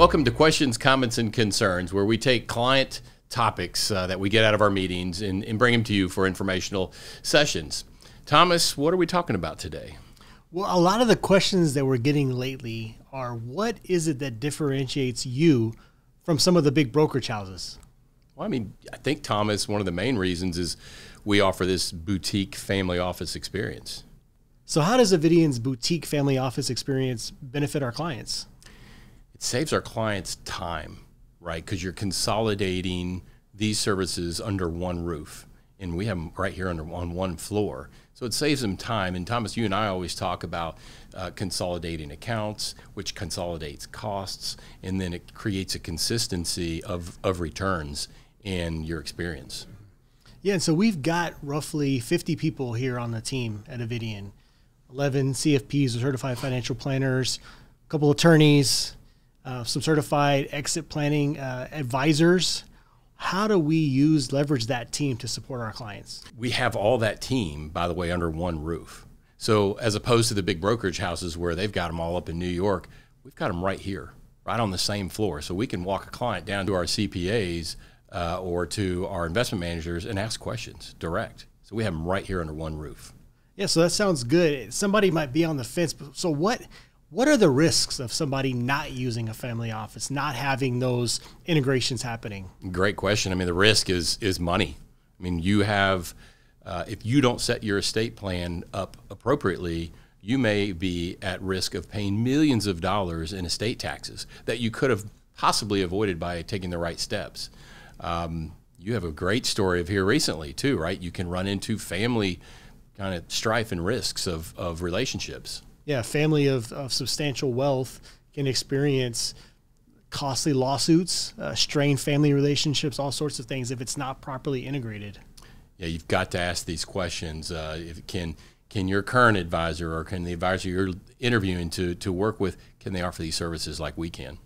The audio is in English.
Welcome to Questions, Comments, and Concerns, where we take client topics uh, that we get out of our meetings and, and bring them to you for informational sessions. Thomas, what are we talking about today? Well, a lot of the questions that we're getting lately are what is it that differentiates you from some of the big brokerage houses? Well, I mean, I think Thomas, one of the main reasons is we offer this boutique family office experience. So, how does Avidian's boutique family office experience benefit our clients? It saves our clients time, right? Because you're consolidating these services under one roof, and we have them right here under on one floor. So it saves them time. And Thomas, you and I always talk about uh, consolidating accounts, which consolidates costs, and then it creates a consistency of, of returns in your experience. Yeah, and so we've got roughly 50 people here on the team at Avidian 11 CFPs, certified financial planners, a couple attorneys, uh, some certified exit planning uh, advisors. How do we use leverage that team to support our clients? We have all that team, by the way, under one roof. So as opposed to the big brokerage houses where they've got them all up in New York, we've got them right here, right on the same floor. So we can walk a client down to our CPAs uh, or to our investment managers and ask questions direct. So we have them right here under one roof. Yeah, so that sounds good. Somebody might be on the fence. So what what are the risks of somebody not using a family office, not having those integrations happening? Great question. I mean, the risk is is money. I mean, you have uh, if you don't set your estate plan up appropriately, you may be at risk of paying millions of dollars in estate taxes that you could have possibly avoided by taking the right steps. Um, you have a great story of here recently too, right? You can run into family kind of strife and risks of of relationships yeah, family of, of substantial wealth can experience costly lawsuits, uh, strained family relationships, all sorts of things if it's not properly integrated. Yeah, you've got to ask these questions. Uh, if, can can your current advisor or can the advisor you're interviewing to to work with can they offer these services like we can?